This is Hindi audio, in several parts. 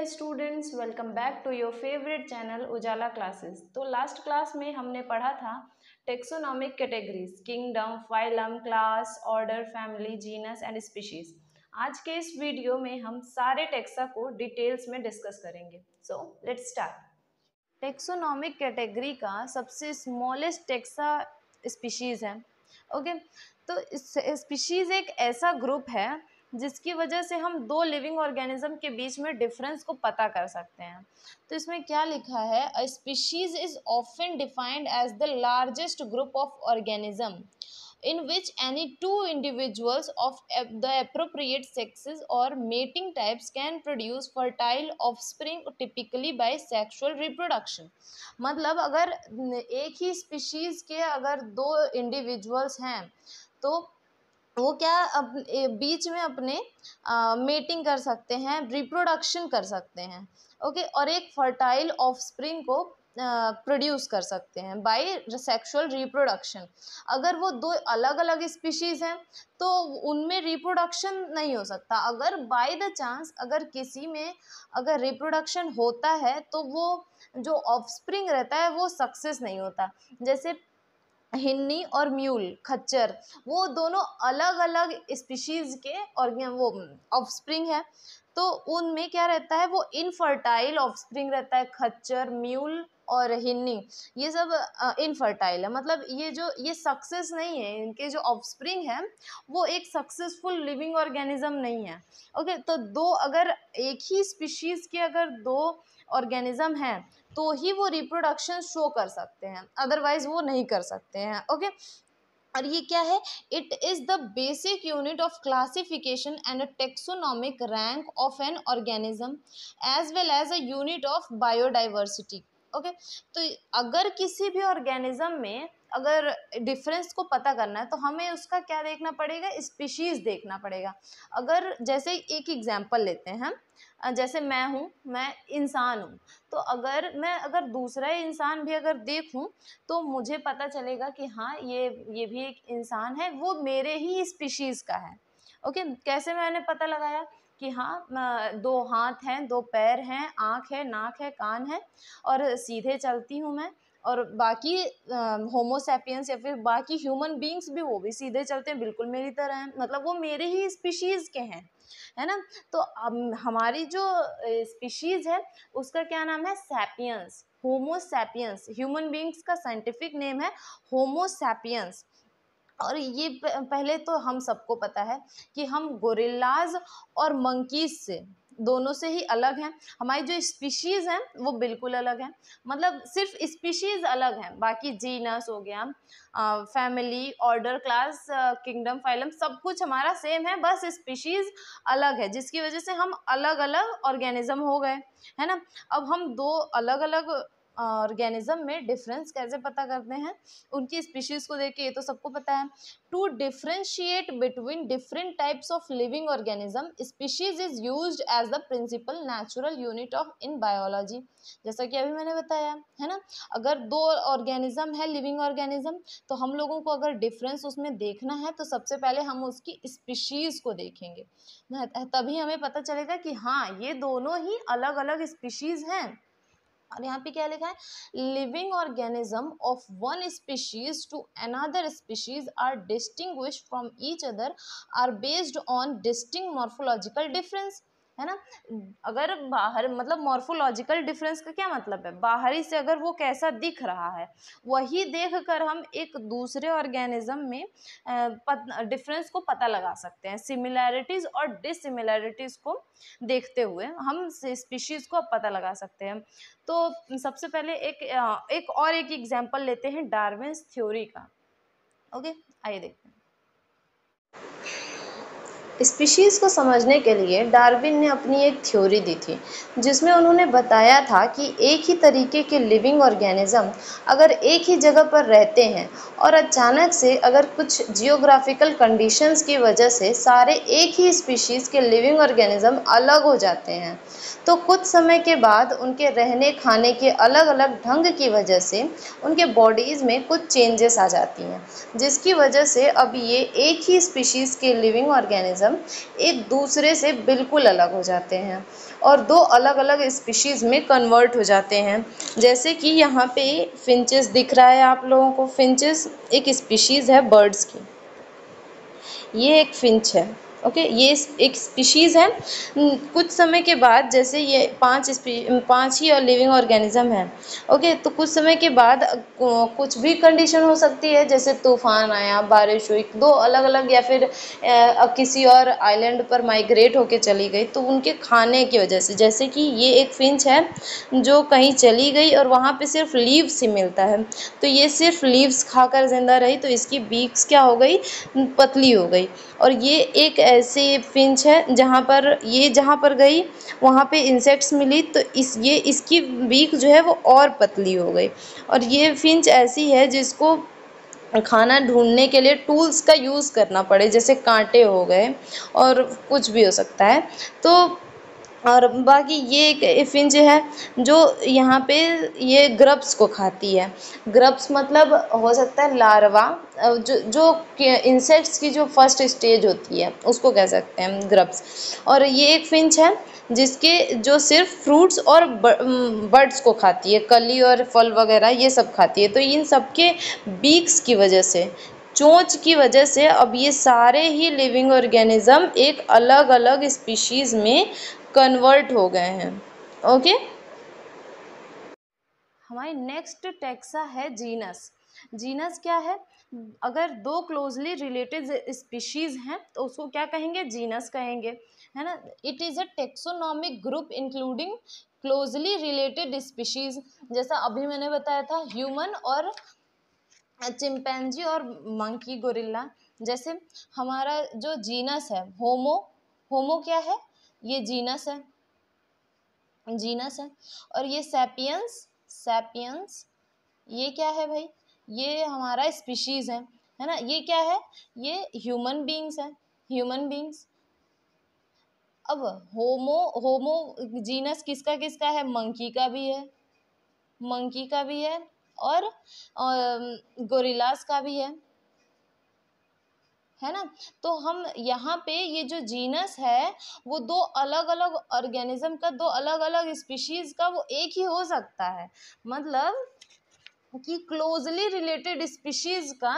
है students welcome back to your favourite channel Ujala classes तो लास्ट क्लास में हमने पढ़ा था taxonomic categories kingdom phylum class order family genus and species आज के इस वीडियो में हम सारे टेक्सा को डिटेल्स में डिस्कस करेंगे so let's start taxonomic category का सबसे स्मॉलेस्ट टेक्सा स्पीशीज़ है ओके okay? तो स्पीशीज़ एक ऐसा ग्रुप है जिसकी वजह से हम दो लिविंग ऑर्गेनिज्म के बीच में डिफरेंस को पता कर सकते हैं तो इसमें क्या लिखा है a species is often defined as the largest group of organism in which any two individuals of the appropriate sexes or mating types can produce fertile offspring typically by sexual reproduction मतलब अगर एक ही स्पीशीज के अगर दो इंडिविजुअल्स हैं तो वो क्या बीच में अपने मेटिंग कर सकते हैं रिप्रोडक्शन कर सकते हैं ओके और एक फर्टाइल ऑफस्प्रिंग को प्रोड्यूस कर सकते हैं बाय सेक्सुअल रिप्रोडक्शन अगर वो दो अलग अलग स्पीशीज़ हैं तो उनमें रिप्रोडक्शन नहीं हो सकता अगर बाय द चांस अगर किसी में अगर रिप्रोडक्शन होता है तो वो जो ऑफस्प्रिंग रहता है वो सक्सेस नहीं होता जैसे हिन्नी और म्यूल खच्चर वो दोनों अलग अलग स्पीशीज़ के और वो ऑफस्प्रिंग है तो उनमें क्या रहता है वो इनफर्टाइल ऑफस्प्रिंग रहता है खच्चर म्यूल और हिन्नी ये सब इनफर्टाइल है मतलब ये जो ये सक्सेस नहीं है इनके जो ऑफस्प्रिंग है वो एक सक्सेसफुल लिविंग ऑर्गेनिज्म नहीं है ओके तो दो अगर एक ही स्पीशीज़ के अगर दो ऑर्गेनिज़्म हैं तो ही वो रिप्रोडक्शन शो कर सकते हैं अदरवाइज़ वो नहीं कर सकते हैं ओके और ये क्या है it is the basic unit of classification and taxonomic rank of an organism as well as a unit of biodiversity okay तो अगर किसी भी ऑर्गेनिज्म में अगर डिफरेंस को पता करना है तो हमें उसका क्या देखना पड़ेगा स्पीशीज़ देखना पड़ेगा अगर जैसे एक एग्ज़ाम्पल लेते हैं जैसे मैं हूँ मैं इंसान हूँ तो अगर मैं अगर दूसरा इंसान भी अगर देखूँ तो मुझे पता चलेगा कि हाँ ये ये भी एक इंसान है वो मेरे ही स्पीशीज़ का है ओके कैसे मैंने पता लगाया कि हाँ दो हाथ हैं दो पैर हैं आँख है नाक है कान है और सीधे चलती हूँ मैं और बाकी होमोसेपियंस या फिर बाकी ह्यूमन बींग्स भी वो भी सीधे चलते हैं बिल्कुल मेरी तरह हैं मतलब वो मेरे ही स्पीशीज़ के हैं है ना तो अब हमारी जो स्पीशीज़ है उसका क्या नाम है सेपियंस होमोसेपियंस ह्यूमन बींग्स का साइंटिफिक नेम है होमोसेपियंस और ये पहले तो हम सबको पता है कि हम गोरिल्लाज और मंकीज से दोनों से ही अलग हैं हमारी जो स्पीशीज़ हैं वो बिल्कुल अलग हैं मतलब सिर्फ स्पीशीज़ अलग हैं बाकी जीनस हो गया family order class kingdom phylum सब कुछ हमारा सेम है बस स्पीशीज़ अलग है जिसकी वजह से हम अलग अलग ऑर्गेनिज़म हो गए है ना अब हम दो अलग अलग ऑर्गेनिज्म में डिफरेंस कैसे पता करते हैं उनकी स्पीशीज़ को देख के ये तो सबको पता है to differentiate between different types of living organism species is use as the principal natural unit of in biology जैसा कि अभी मैंने बताया है ना अगर दो ऑर्गेनिज्म है लिविंग ऑर्गेनिज्म तो हम लोगों को अगर डिफरेंस उसमें देखना है तो सबसे पहले हम उसकी स्पीशीज़ को देखेंगे तभी हमें पता चलेगा कि हाँ ये दोनों ही अलग अलग स्पीशीज़ हैं और यहाँ पे क्या लिखा है living organism of one species to another species are distinguish from each other are based on distinct morphological difference है ना अगर बाहर मतलब मॉर्फोलॉजिकल डिफरेंस का क्या मतलब है बाहरी से अगर वो कैसा दिख रहा है वही देख कर हम एक दूसरे ऑर्गेनिज्म में डिफरेंस को पता लगा सकते हैं सिमिलैरिटीज़ और डिसिमिलैरिटीज़ को देखते हुए हम स्पीशीज़ को पता लगा सकते हैं तो सबसे पहले एक एक और एक एग्जाम्पल लेते हैं डार्विन्स थ्योरी का ओके आइए देखते हैं स्पीशीज़ को समझने के लिए डार्विन ने अपनी एक थ्योरी दी थी जिसमें उन्होंने बताया था कि एक ही तरीके के लिविंग ऑर्गेनिज़म अगर एक ही जगह पर रहते हैं और अचानक से अगर कुछ जियोग्राफिकल कंडीशंस की वजह से सारे एक ही स्पीशीज़ के लिविंग ऑर्गेनिज़म अलग हो जाते हैं तो कुछ समय के बाद उनके रहने खाने के अलग अलग ढंग की वजह से उनके बॉडीज़ में कुछ चेंजेस आ जाती हैं जिसकी वजह से अब ये एक ही स्पीशीज़ के लिविंग ऑर्गेनिज़म ऑर्गेनिज्म एक दूसरे से बिल्कुल अलग हो जाते हैं और दो अलग अलग स्पीशीज़ में कन्वर्ट हो जाते हैं जैसे कि यहाँ पे फिंचेस दिख रहा है आप लोगों को फिंचेस एक स्पीशीज़ है बर्ड्स की ये एक फिंच है ओके ये एक स्पीशीज़ है hmm, कुछ समय के बाद जैसे ये पांच पांच ही और लिविंग ऑर्गेनिज्म है ओके तो कुछ समय के बाद कुछ भी कंडीशन हो सकती है जैसे तूफान आया बारिश हुई दो अलग अलग या फिर आ, किसी और आइलैंड पर माइग्रेट होके चली गई तो उनके खाने की वजह से जैसे कि ये एक फिंच है जो कहीं चली गई और वहाँ पर सिर्फ लीव्स ही मिलता है तो ये सिर्फ लीव्स खाकर ज़िंदा रही तो इसकी बीक्स क्या हो गई पतली हो गई और ये एक ऐसे फिंच है जहाँ पर ये जहाँ पर गई वहाँ पे इंसेक्ट्स मिली तो इस ये इसकी बीक जो है वो और पतली हो गई और ये फिंच ऐसी है जिसको खाना ढूंढने के लिए टूल्स का यूज़ करना पड़े जैसे कांटे हो गए और कुछ भी हो सकता है तो और बाकी ये एक फिंच है जो यहाँ पे ये ग्रब्स को खाती है ग्रब्स मतलब हो सकता है लार्वा जो जो इंसेक्ट्स की जो फर्स्ट स्टेज होती है उसको कह सकते हैं ग्रब्स और ये एक फिंच है जिसके जो सिर्फ फ्रूट्स और बर्ड्स को खाती है कली और फल वगैरह ये सब खाती है तो इन सब के बीक्स की वजह से चोंच की वजह से अब ये सारे ही लिविंग ऑर्गेनिज़म एक अलग अलग स्पीशीज़ में कन्वर्ट हो गए हैं ओके हमारी नेक्स्ट टैक्सा है जीनस जीनस क्या है अगर दो क्लोजली रिलेटेड स्पीशीज हैं तो उसको क्या कहेंगे जीनस कहेंगे है ना it is a taxonomic group including closely related species जैसा अभी मैंने बताया था ह्यूमन और चिंपैनजी और मंकी गोरिल्ला जैसे हमारा जो जीनस है होमो होमो क्या है ये जीनस है जीनस है और ये सेपियंस सेपियंस ये क्या है भाई ये हमारा स्पीशीज़ है है ना ये क्या है ये ह्यूमन बींग्स है ह्यूमन बींग्स अब होमो होमो जीनस किसका किसका है मंकी का भी है मंकी का भी है और गोरिलास का भी है है ना तो हम यहाँ पे ये जो जीनस है वो दो अलग अलग ऑर्गेनिज्म का दो अलग अलग स्पीशीज़ का वो एक ही हो सकता है मतलब कि क्लोजली रिलेटेड स्पीशीज़ का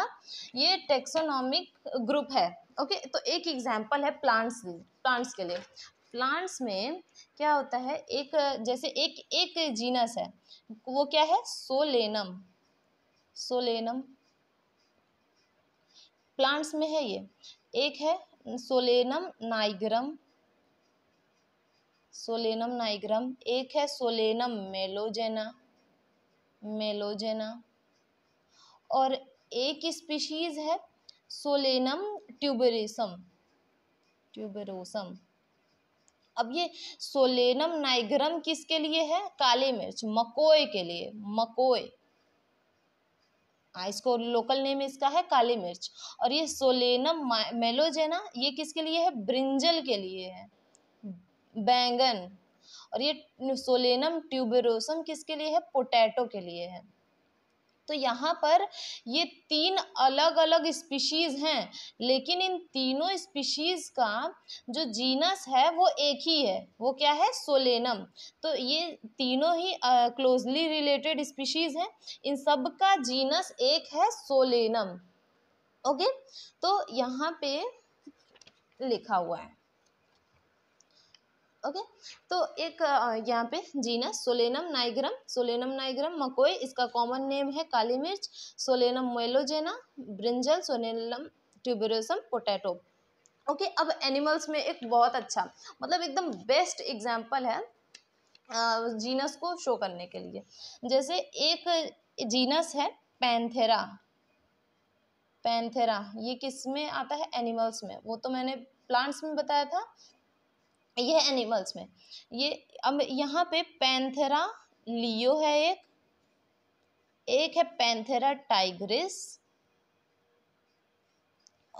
ये टेक्सोनॉमिक ग्रुप है ओके तो एक एग्जांपल है प्लांट्स प्लांट्स के लिए प्लांट्स में क्या होता है एक जैसे एक एक जीनस है वो क्या है सोलेनम सोलेनम प्लांट्स में है ये एक है सोलेनम नाइग्रम सोलेनम नाइग्रम एक है सोलेनम मेलोजेना मेलोजेना और एक स्पीशीज है सोलेनम ट्यूबरेसम ट्यूबरोसम अब ये सोलेनम नाइग्रम किसके लिए है काले मिर्च मकोए के लिए मकोए हाँ इसको लोकल नेम इसका है काली मिर्च और ये सोलेनम मेलोजेना ये किसके लिए है ब्रिंजल के लिए है बैंगन और ये सोलेनम ट्यूबेरोसम किसके लिए है पोटैटो के लिए है तो यहाँ पर ये तीन अलग अलग स्पीशीज़ हैं लेकिन इन तीनों स्पीशीज़ का जो जीनस है वो एक ही है वो क्या है सोलेनम तो ये तीनों ही क्लोजली रिलेटेड स्पीशीज़ हैं इन सब का जीनस एक है सोलेनम ओके तो यहाँ पे लिखा हुआ है ओके तो एक यहाँ पे genus solanum nigrum solanum nigrum मकोई इसका कॉमन नेम है काली मिर्च solanum melongena brinjal solanum tuberosum potato okay अब एनिमल्स में एक बहुत अच्छा मतलब एकदम बेस्ट एग्जाम्पल है जीनस को शो करने के लिए जैसे एक जीनस है पैंथेरा पैंथेरा ये किस में आता है एनिमल्स में वो तो मैंने प्लांट्स में बताया था यह एनिमल्स में ये अब यहाँ पे पैंथेरा लियो है एक एक है पैंथेरा टाइग्रिस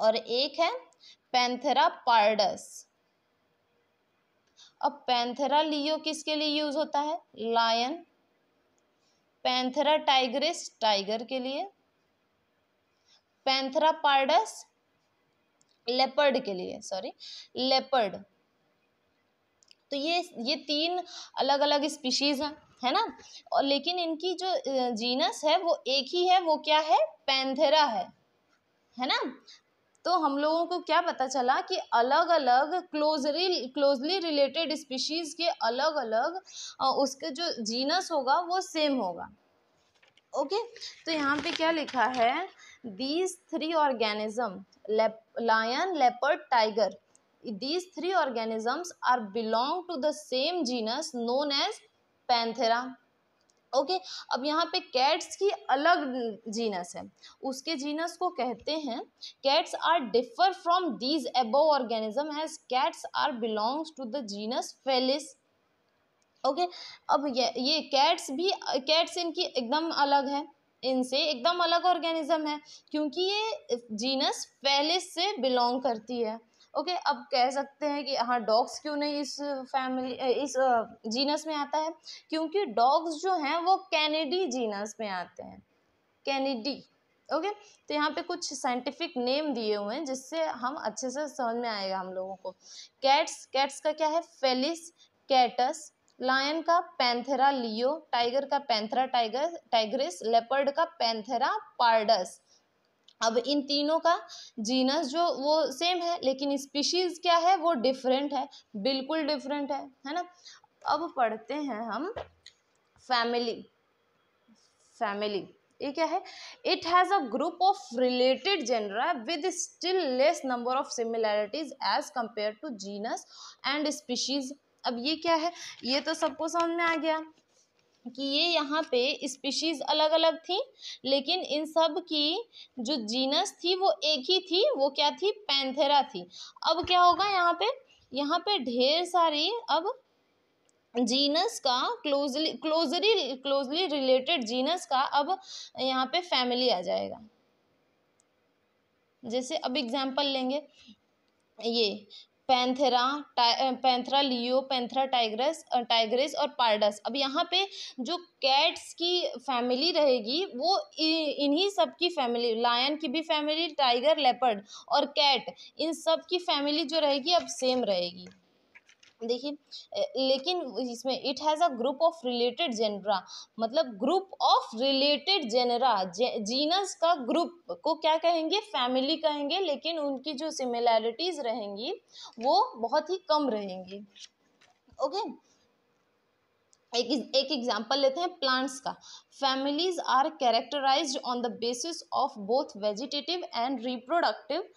और एक है पैंथेरा पार्डस अब पैंथेरा लियो किसके लिए यूज होता है लायन पैंथेरा टाइग्रिस टाइगर के लिए पैंथेरा पार्डस लेपर्ड के लिए सॉरी लेपर्ड तो ये ये तीन अलग अलग स्पीशीज़ हैं है ना और लेकिन इनकी जो जीनस है वो एक ही है वो क्या है पैंथेरा है है ना तो हम लोगों को क्या पता चला कि अलग अलग क्लोजली क्लोजली रिलेटेड स्पीशीज़ के अलग अलग उसके जो जीनस होगा वो सेम होगा ओके तो यहाँ पे क्या लिखा है these three organism lion leopard tiger these three organisms are belong to the same genus known as panthera okay okay, अब यहाँ पे कैट्स की अलग जीनस है उसके जीनस को कहते हैं cats are differ from these above organism has cats are belongs to the genus felis okay अब ये ये कैट्स भी कैट्स इनकी एकदम अलग है इनसे एकदम अलग ऑर्गेनिज्म है क्योंकि ये जीनस फेलिस से बिलोंग करती है ओके अब कह सकते हैं कि हाँ डॉग्स क्यों नहीं इस फैमिली इस जीनस में आता है क्योंकि डॉग्स जो हैं वो कैनेडी जीनस में आते हैं कैनेडी ओके तो यहाँ पे कुछ साइंटिफिक नेम दिए हुए हैं जिससे हम अच्छे से समझ में आएगा हम लोगों को कैट्स कैट्स का क्या है फेलिस कैटस लायन का पैंथेरा लियो टाइगर का पैंथेरा टाइगर टाइग्रिस लेपर्ड का पैंथेरा पार्डस अब इन तीनों का जीनस जो वो सेम है लेकिन स्पीशीज़ क्या है वो डिफरेंट है बिल्कुल डिफरेंट है है ना अब पढ़ते हैं हम फैमिली फैमिली ये क्या है it has a group of related genera with still less number of similarities as compare to genus and species अब ये क्या है ये तो सबको समझ में आ गया कि ये यहाँ पे स्पीशीज अलग अलग थी लेकिन इन सब की जो जीनस थी वो एक ही थी वो क्या थी पैंथेरा थी अब क्या होगा यहाँ पे यहाँ पे ढेर सारी अब जीनस का closely closely closely related genus का अब यहाँ पे फैमिली आ जाएगा जैसे अब एग्जाम्पल लेंगे ये panthera panthera leo panthera tigris tigris और पार्डस अब यहाँ पे जो कैट्स की फैमिली रहेगी वो इन्हीं सब की फैमिली लायन की भी फैमिली टाइगर लेपर्ड और कैट इन सब की फैमिली जो रहेगी अब सेम रहेगी देखिए लेकिन इसमें it has a group of related genera मतलब group of related genera genus का ग्रुप को क्या कहेंगे फैमिली कहेंगे लेकिन उनकी जो सिमिलैरिटीज़ रहेंगी वो बहुत ही कम रहेंगी ओके एक एक एग्जांपल लेते हैं प्लांट्स का families are characterized on the basis of both vegetative and reproductive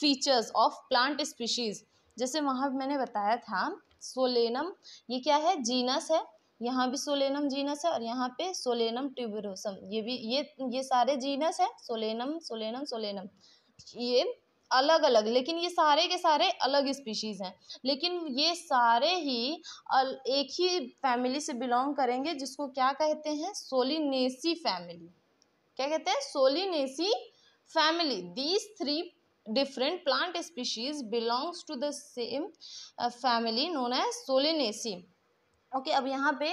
features of plant species जैसे वहाँ मैंने बताया था सोलेनम ये क्या है जीनस है यहाँ भी सोलेनम जीनस है और यहाँ पे सोलेनम ट्यूबरोसम ये भी ये ये सारे जीनस है सोलेनम सोलेनम सोलेनम ये अलग अलग लेकिन ये सारे के सारे अलग स्पीशीज़ हैं लेकिन ये सारे ही एक ही फैमिली से बिलोंग करेंगे जिसको क्या कहते हैं सोलिनेसी फैमिली क्या कहते हैं solanaceae family these three different plant species belongs to the same uh, family known as solanaceae okay okay, अब यहाँ पे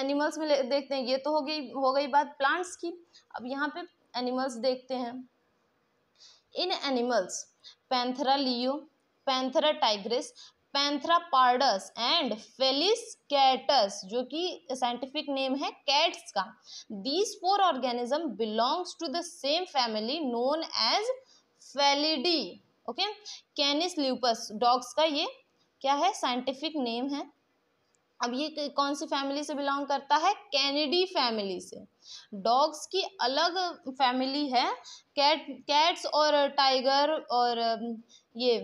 एनिमल्स में देखते हैं ये तो हो गई हो गई बात प्लांट्स की अब यहाँ पे एनिमल्स देखते हैं इन animals panthera leo panthera tigris panthera pardus and felis catus जो कि साइंटिफिक नेम है कैट्स का these four organism belongs to the same family known as felidae okay canis lupus dogs का ये क्या है साइंटिफिक नेम है अब ये कौन सी फैमिली से बिलोंग करता है कैनेडी फैमिली से डॉग्स की अलग फैमिली है कैट कैट्स और टाइगर और ये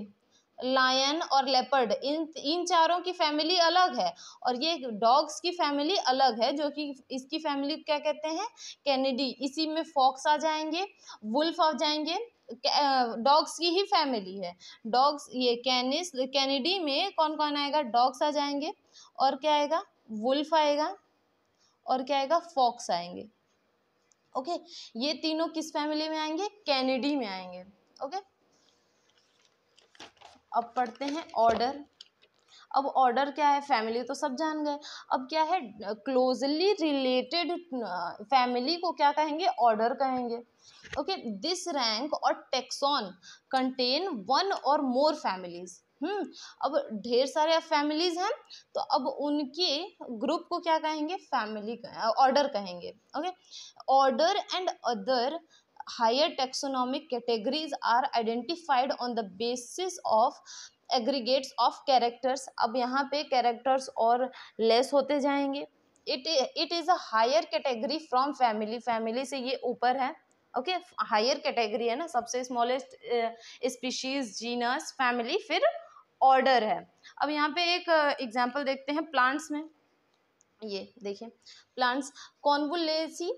लायन और लेपर्ड इन इन चारों की फैमिली अलग है और ये डॉग्स की फैमिली अलग है जो कि इसकी फैमिली क्या कहते हैं कैनेडी इसी में फॉक्स आ जाएंगे वुल्फ आ जाएंगे डॉग्स की ही फैमिली है डॉग्स ये कैनिस कैनेडी में कौन कौन आएगा डॉग्स आ जाएंगे और क्या आएगा वुल्फ आएगा और क्या आएगा फॉक्स आएंगे ओके okay, ये तीनों किस फैमिली में आएंगे कैनेडी में आएंगे ओके okay? अब पढ़ते हैं ऑर्डर अब ऑर्डर क्या है फैमिली तो सब जान गए अब क्या है क्लोजली रिलेटेड फैमिली को क्या कहेंगे ऑर्डर कहेंगे okay this rank or taxon contain one or more families हम्म अब ढेर सारे फैमिलीज हैं तो अब उनके ग्रुप को क्या कहेंगे फैमिली ऑर्डर कहेंगे okay order and other higher taxonomic categories are identified on the basis of aggregates of characters अब यहाँ पे कैरेक्टर्स और लेस होते जाएंगे it it is a higher category from family family से ये ऊपर है ओके हायर कैटेगरी है ना सबसे स्मॉलेस्ट स्पीशीज जीनस फैमिली फिर ऑर्डर है अब यहाँ पे एक एग्जाम्पल uh, देखते हैं प्लांट्स में ये देखिए प्लांट्स कॉन्वुलेसी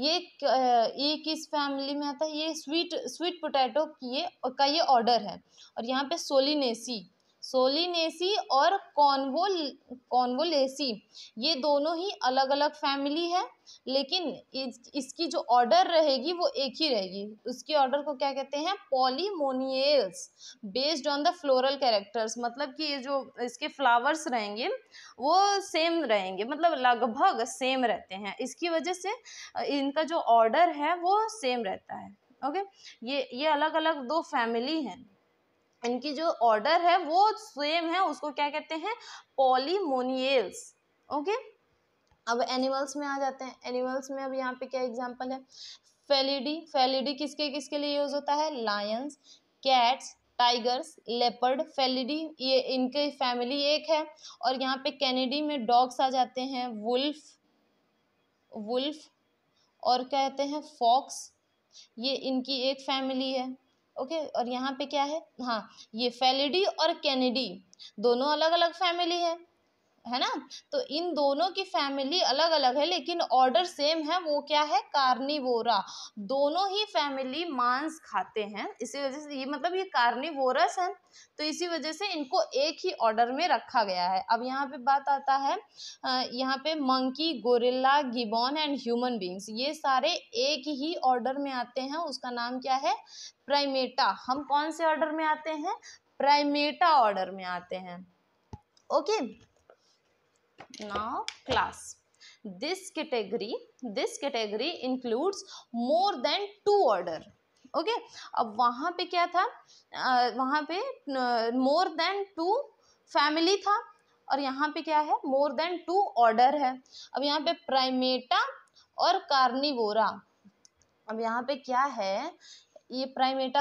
ये ये किस फैमिली में आता है ये स्वीट स्वीट पोटैटो की ये का ये ऑर्डर है और यहाँ पे सोलिनेसी सोलिनेसी और कॉन्वोल कॉन्वोलेसी ये दोनों ही अलग अलग फैमिली है लेकिन इस, इसकी जो ऑर्डर रहेगी वो एक ही रहेगी उसकी ऑर्डर को क्या कहते हैं polemoniales based on the floral characters मतलब कि ये जो इसके फ्लावर्स रहेंगे वो सेम रहेंगे मतलब लगभग सेम रहते हैं इसकी वजह से इनका जो ऑर्डर है वो सेम रहता है ओके ये ये अलग अलग दो फैमिली हैं इनकी जो ऑर्डर है वो सेम है उसको क्या कहते हैं पॉलीमोनियल्स ओके अब एनिमल्स में आ जाते हैं एनिमल्स में अब यहाँ पे क्या एग्जांपल है फेलिडी फेलिडी किसके किसके लिए यूज होता है lions cats tigers leopard felidae ये इनके फैमिली एक है और यहाँ पे कैनेडी में डॉग्स आ जाते हैं वुल्फ वुल्फ और कहते हैं फॉक्स ये इनकी एक फैमिली है ओके और यहाँ पे क्या है हाँ ये फेलिडी और कैनिडी दोनों अलग अलग फैमिली है है ना तो इन दोनों की फैमिली अलग अलग है लेकिन ऑर्डर सेम है वो क्या है कार्निवोरा दोनों ही फैमिली मांस खाते हैं इसी वजह से ये मतलब ये कार्निवोरस हैं तो इसी वजह से इनको एक ही ऑर्डर में रखा गया है अब यहाँ पे बात आता है यहाँ पे monkey gorilla gibbon and human beings ये सारे एक ही ऑर्डर में आते हैं उसका नाम क्या है प्राइमेटा हम कौन से ऑर्डर में आते हैं प्राइमेटा ऑर्डर में आते हैं okay okay. now class this category this category includes more than two order okay ab wahan pe kya tha uh, wahan pe uh, more than two family tha aur yahan pe kya hai more than two order hai ab yahan pe primata और कार्निवोरा अब यहाँ पे क्या है ये प्राइमेटा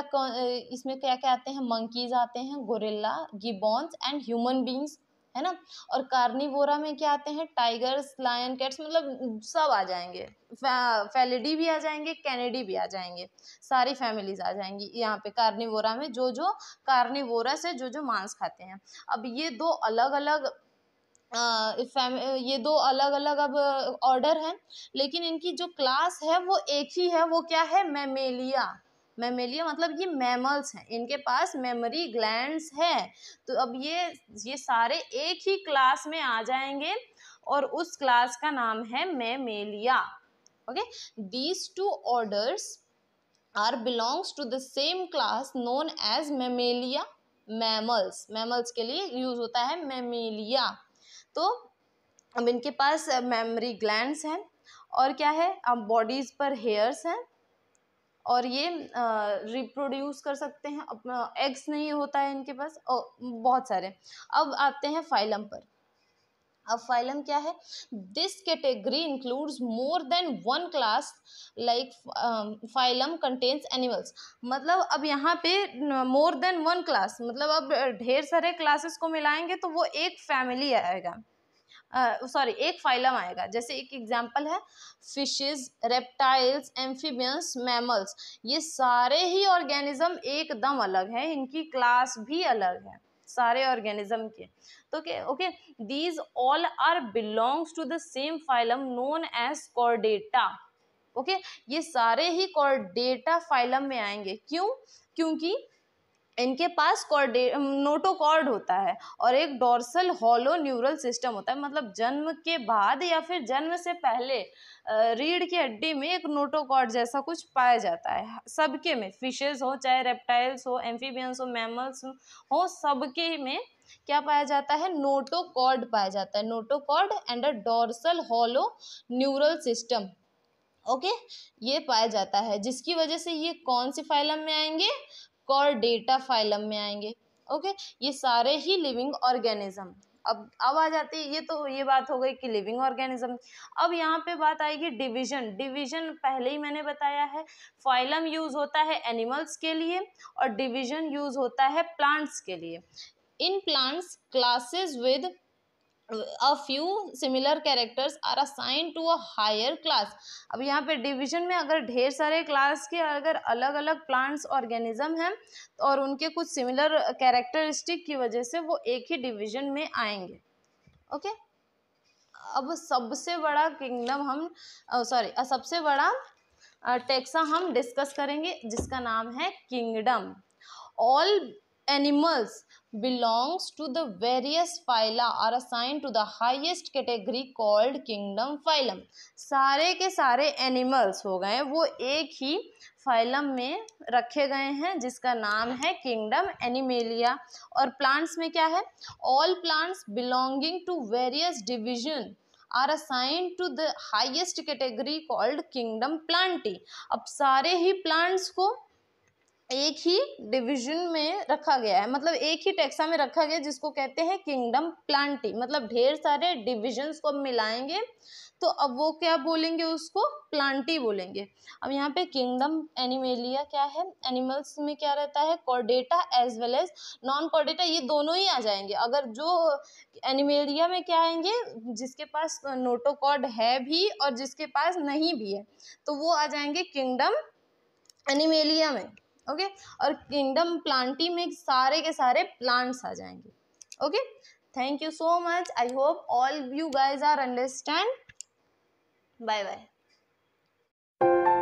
इसमें क्या क्या आते हैं मंकीज आते हैं gorilla gibbons and human beings है ना और कार्निवोरा में क्या आते हैं टाइगर्स लायन कैट्स मतलब सब आ जाएंगे फैलिडी भी आ जाएंगे कैनेडी भी आ जाएंगे सारी फैमिलीज आ जाएंगी यहाँ पे कार्निवोरा में जो जो कार्निवोरा से जो जो मांस खाते हैं अब ये दो अलग अलग ये दो अलग अलग अब ऑर्डर हैं लेकिन इनकी जो क्लास है वो एक ही है वो क्या है मेमेलिया मेमेलिया मतलब ये मैमल्स हैं इनके पास मेमोरी ग्लैंड्स हैं तो अब ये ये सारे एक ही क्लास में आ जाएंगे और उस क्लास का नाम है mammalia okay these two orders are belongs to the same class known as mammalia mammals mammals के लिए यूज होता है मेमेलिया तो अब इनके पास मेमोरी ग्लैंड्स हैं और क्या है अब बॉडीज़ पर हेयर्स हैं और ये रिप्रोड्यूस कर सकते हैं अपना एग्स नहीं होता है इनके पास और बहुत सारे अब आते हैं फाइलम पर अब फाइलम क्या है this category includes more than one class like phylum contains animals मतलब अब यहाँ पे मोर देन वन क्लास मतलब अब ढेर सारे क्लासेस को मिलाएंगे तो वो एक फैमिली आएगा सॉरी एक फाइलम आएगा जैसे एक एग्जाम्पल है फिशेज रेप्टाइल्स एम्फीबियंस मैमल्स ये सारे ही ऑर्गेनिज्म एकदम अलग हैं इनकी क्लास भी अलग है सारे ऑर्गेनिज्म के तो के okay these all are belongs to the same phylum known as chordata okay ये सारे ही कॉर्डेटा फाइलम में आएंगे क्यों क्योंकि इनके पास कॉर्डे नोटोकॉर्ड होता है और एक डोर्सल हॉलो न्यूरल सिस्टम होता है मतलब जन्म के बाद या फिर जन्म से पहले रीढ़ की हड्डी में एक नोटोकॉर्ड जैसा कुछ पाया जाता है सबके में फिशेस हो चाहे रेप्टाइल्स हो एम्फीबियंस हो मैमल्स हो सबके में क्या पाया जाता है नोटोकॉर्ड पाया जाता है notochord and a dorsal hollow neural system okay ये पाया जाता है जिसकी वजह से ये कौन सी फाइलम में आएंगे कॉर डेटा फाइलम में आएंगे ओके ये सारे ही लिविंग ऑर्गेनिज्म अब अब आ जाती है ये तो ये बात हो गई कि लिविंग ऑर्गेनिज्म अब यहाँ पे बात आएगी डिवीजन डिवीजन पहले ही मैंने बताया है फाइलम यूज़ होता है एनिमल्स के लिए और डिवीजन यूज़ होता है प्लांट्स के लिए in plants classes with a few similar characters are assigned to a higher class अब यहाँ पे division में अगर ढेर सारे class के अगर अलग अलग plants organism हैं और उनके कुछ similar characteristic की वजह से वो एक ही division में आएंगे ओके okay? अब सबसे बड़ा किंगडम हम सॉरी सबसे बड़ा टेक्सा हम डिस्कस करेंगे जिसका नाम है kingdom all animals belongs to the various phyla are assign to the highest category called kingdom phylum सारे के सारे एनिमल्स हो गए वो एक ही फाइलम में रखे गए हैं जिसका नाम है किंगडम एनिमेलिया और प्लांट्स में क्या है all plants belonging to various division are assign to the highest category called kingdom Plantae अब सारे ही प्लांट्स को एक ही डिवीजन में रखा गया है मतलब एक ही टैक्सा में रखा गया जिसको कहते हैं किंगडम प्लांटी मतलब ढेर सारे डिविजन्स को मिलाएंगे तो अब वो क्या बोलेंगे उसको प्लांटी बोलेंगे अब यहाँ पे किंगडम एनिमेलिया क्या है एनिमल्स में क्या रहता है Chordata as well as non Chordata ये दोनों ही आ जाएंगे अगर जो एनिमेलिया में क्या आएंगे जिसके पास नोटोकॉड है भी और जिसके पास नहीं भी है तो वो आ जाएंगे किंगडम एनिमेलिया में ओके और किंगडम प्लांटी में सारे के सारे प्लांट्स आ जाएंगे okay thank you so much I hope all you guys are understand bye bye